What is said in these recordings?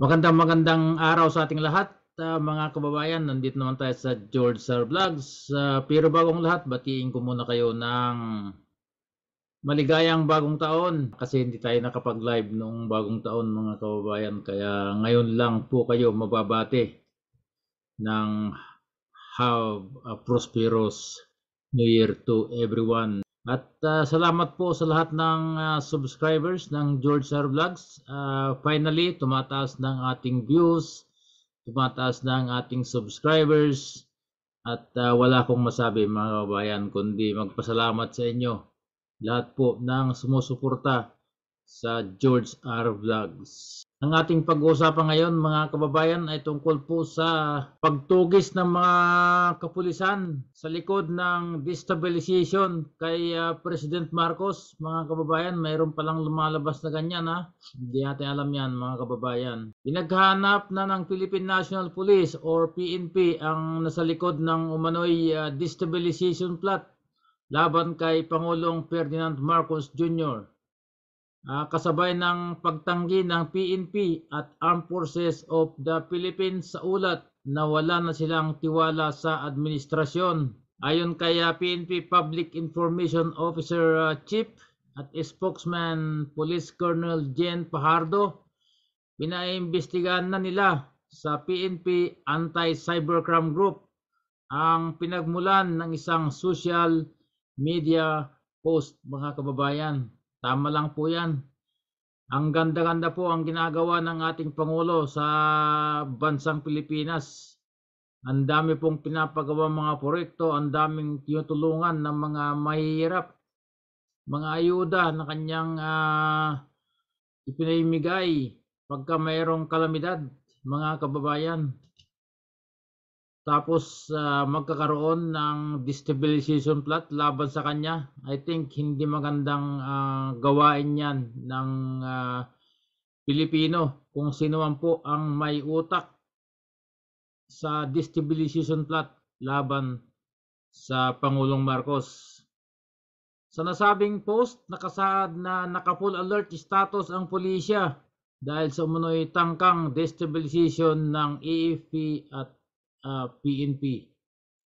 Magandang magandang araw sa ating lahat uh, mga kababayan. Nandito naman tayo sa George Sir Vlogs. Uh, pero bagong lahat, batiin ko muna kayo ng maligayang bagong taon kasi hindi tayo nakapag-live noong bagong taon mga kababayan. Kaya ngayon lang po kayo mababati ng Have a Prosperous New Year to everyone. At uh, salamat po sa lahat ng uh, subscribers ng George Sir Vlogs. Uh, finally, tumataas ng ating views, tumataas ng ating subscribers. At uh, wala akong masabi mga kabayan kundi magpasalamat sa inyo lahat po ng sumusuporta sa George R. Vlogs. Ang ating pag-uusapan ngayon mga kababayan ay tungkol po sa pagtugis ng mga kapulisan sa likod ng destabilization kay uh, President Marcos. Mga kababayan, mayroon palang lumalabas na ganyan ha. Hindi natin alam yan mga kababayan. Pinaghanap na ng Philippine National Police or PNP ang nasa likod ng umano'y uh, destabilization plot laban kay Pangulong Ferdinand Marcos Jr uh, kasabay ng pagtanggi ng PNP at Armed Forces of the Philippines sa ulat na wala na silang tiwala sa administrasyon. Ayon kay PNP ah, Public Information Officer uh, Chief at spokesman Police Colonel Jen Pajardo, pinaimbestigahan na nila sa PNP Anti-Cybercrime Group ang pinagmulan ng isang social media post mga kababayan. Tama lang po yan. Ang ganda-ganda po ang ginagawa ng ating Pangulo sa bansang Pilipinas. Ang dami pong pinapagawa mga proyekto, ang daming tinutulungan ng mga mahihirap, mga ayuda na kanyang uh, ah, ipinamigay pagka mayroong kalamidad, mga kababayan. Tapos uh, magkakaroon ng destabilization plot laban sa kanya. I think hindi magandang uh, gawain yan ng uh, Pilipino kung sino man po ang may utak sa destabilization plot laban sa Pangulong Marcos. Sa nasabing post, nakasaad na naka-full alert status ang pulisya dahil sa umunoy tangkang destabilization ng AFP at uh, ah, PNP.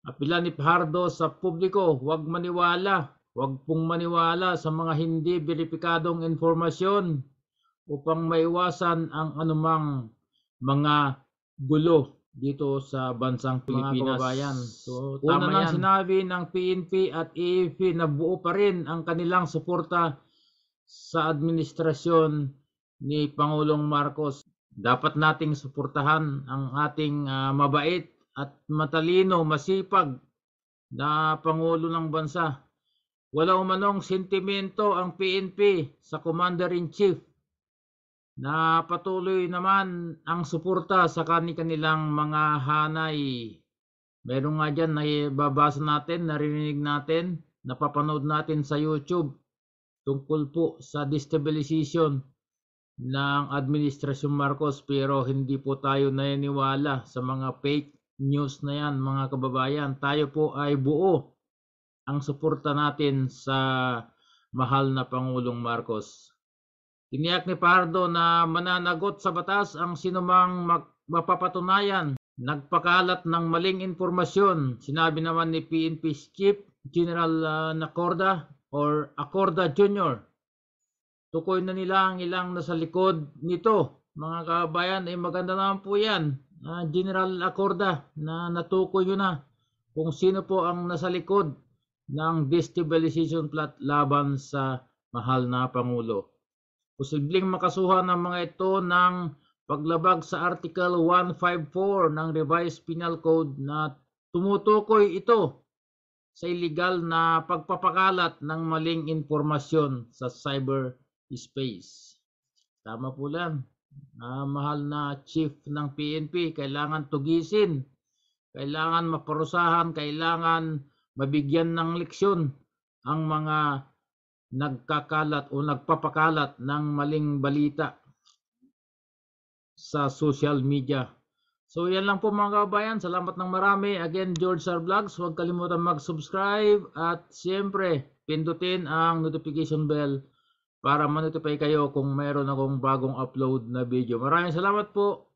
Apila ah, ni Pardo sa publiko, huwag maniwala, huwag pong maniwala sa mga hindi beripikadong informasyon upang maiwasan ang anumang mga gulo dito sa bansang Pilipinas. Mga kababayan. So, Una tama sinabi ng PNP at AFP na buo pa rin ang kanilang suporta sa administrasyon ni Pangulong Marcos. Dapat nating suportahan ang ating uh, mabait at matalino, masipag na Pangulo ng Bansa. Wala umanong sentimento ang PNP sa Commander-in-Chief na patuloy naman ang suporta sa kani kanilang mga hanay. Meron nga dyan na babasa natin, narinig natin, napapanood natin sa YouTube tungkol po sa destabilization ng Administrasyon Marcos pero hindi po tayo naniniwala sa mga fake news na yan mga kababayan. Tayo po ay buo ang suporta natin sa mahal na Pangulong Marcos. Tiniyak ni Pardo na mananagot sa batas ang sinumang mapapatunayan nagpakalat ng maling impormasyon. Sinabi naman ni PNP Chief General uh, Nacorda or Acorda Jr. Tukoy na nila ang ilang nasa likod nito. Mga kababayan, ay eh, maganda naman po yan uh, General Acorda na natukoy nyo na kung sino po ang nasa likod ng destabilization plot laban sa mahal na Pangulo. Posibleng makasuhan ng mga ito ng paglabag sa Article 154 ng Revised Penal Code na tumutukoy ito sa illegal na pagpapakalat ng maling impormasyon sa cyberspace. Tama po lang na mahal na chief ng PNP, kailangan tugisin, kailangan maparusahan, kailangan mabigyan ng leksyon ang mga nagkakalat o nagpapakalat ng maling balita sa social media. So yan lang po mga kabayan. Salamat ng marami. Again, George Sar Vlogs. Huwag kalimutan mag-subscribe at siyempre pindutin ang notification bell para manotify kayo kung meron akong bagong upload na video. Maraming salamat po.